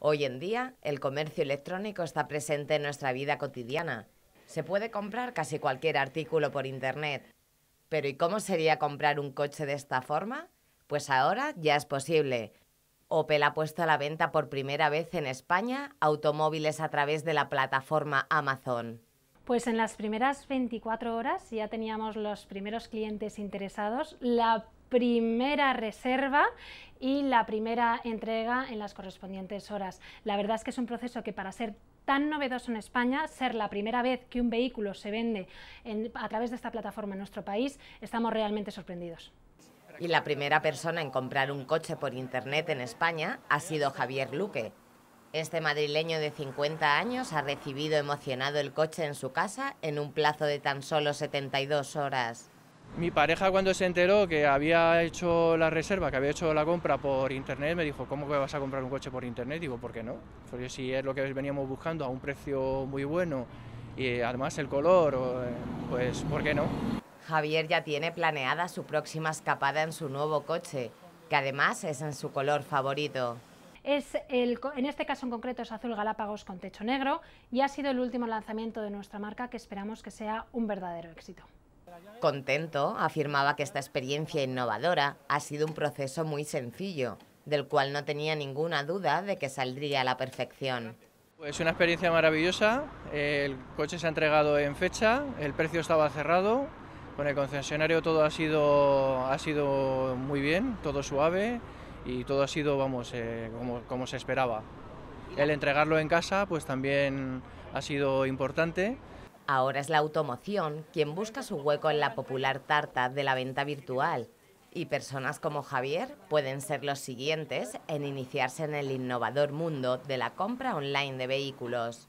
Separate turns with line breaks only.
Hoy en día, el comercio electrónico está presente en nuestra vida cotidiana. Se puede comprar casi cualquier artículo por Internet. Pero ¿y cómo sería comprar un coche de esta forma? Pues ahora ya es posible. Opel ha puesto a la venta por primera vez en España automóviles a través de la plataforma Amazon.
Pues en las primeras 24 horas ya teníamos los primeros clientes interesados, la primera reserva y la primera entrega en las correspondientes horas. La verdad es que es un proceso que para ser tan novedoso en España, ser la primera vez que un vehículo se vende a través de esta plataforma en nuestro país, estamos realmente sorprendidos.
Y la primera persona en comprar un coche por Internet en España ha sido Javier Luque, este madrileño de 50 años ha recibido emocionado el coche en su casa en un plazo de tan solo 72 horas.
Mi pareja cuando se enteró que había hecho la reserva, que había hecho la compra por internet, me dijo, ¿cómo que vas a comprar un coche por internet? Digo, ¿por qué no? Porque si es lo que veníamos buscando a un precio muy bueno
y además el color,
pues ¿por qué no?
Javier ya tiene planeada su próxima escapada en su nuevo coche, que además es en su color favorito.
Es el, en este caso en concreto es azul Galápagos con techo negro y ha sido el último lanzamiento de nuestra marca que esperamos que sea un verdadero éxito.
Contento, afirmaba que esta experiencia innovadora ha sido un proceso muy sencillo, del cual no tenía ninguna duda de que saldría a la perfección. Es
pues una experiencia maravillosa, el coche se ha entregado en fecha, el precio estaba cerrado, con el concesionario todo ha sido, ha sido muy bien, todo suave, y todo ha sido, vamos, eh, como, como, se esperaba. El entregarlo en casa, pues también ha sido
importante. Ahora es la automoción quien busca su hueco en la popular tarta de la venta virtual. Y personas como Javier pueden ser los siguientes en iniciarse en el innovador mundo de la compra online de vehículos.